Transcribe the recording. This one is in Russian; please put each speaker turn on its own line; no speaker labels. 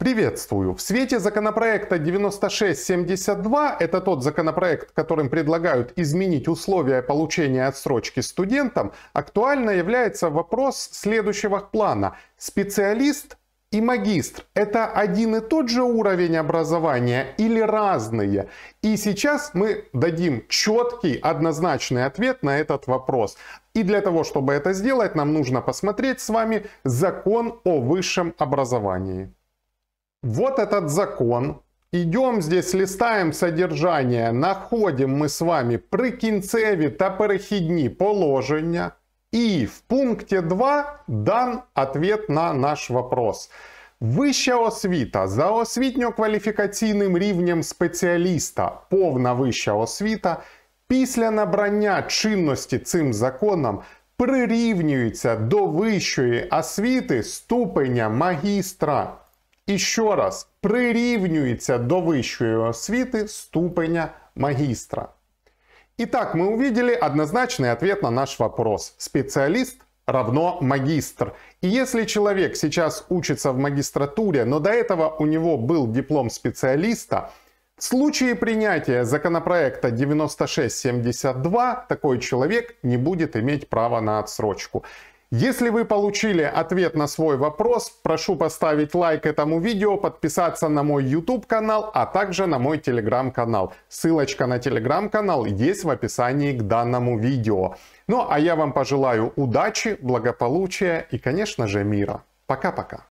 Приветствую. В свете законопроекта 9672, это тот законопроект, которым предлагают изменить условия получения отсрочки студентам, актуально является вопрос следующего плана. Специалист и магистр – это один и тот же уровень образования или разные? И сейчас мы дадим четкий, однозначный ответ на этот вопрос. И для того, чтобы это сделать, нам нужно посмотреть с вами закон о высшем образовании. Вот этот закон. Идем здесь, листаем содержание, находим мы с вами прикінцеві та перехідні положення. И в пункте 2 дан ответ на наш вопрос. Вища освіта за освітньо-кваліфікаційним рівнем спеціаліста, повна вища освіта, після набрання чинності цим законом прирівнюється до вищої освіти ступеня магістра. і раз прирівнюється до вищої освіти ступеня магистра. Итак, мы увидели однозначный ответ на наш вопрос. Специалист равно магистр. И если человек сейчас учится в магистратуре, но до этого у него был диплом специалиста, в случае принятия законопроекта 9672 такой человек не будет иметь права на отсрочку. Если вы получили ответ на свой вопрос, прошу поставить лайк этому видео, подписаться на мой YouTube канал, а также на мой Telegram канал. Ссылочка на Telegram канал есть в описании к данному видео. Ну а я вам пожелаю удачи, благополучия и, конечно же, мира. Пока-пока.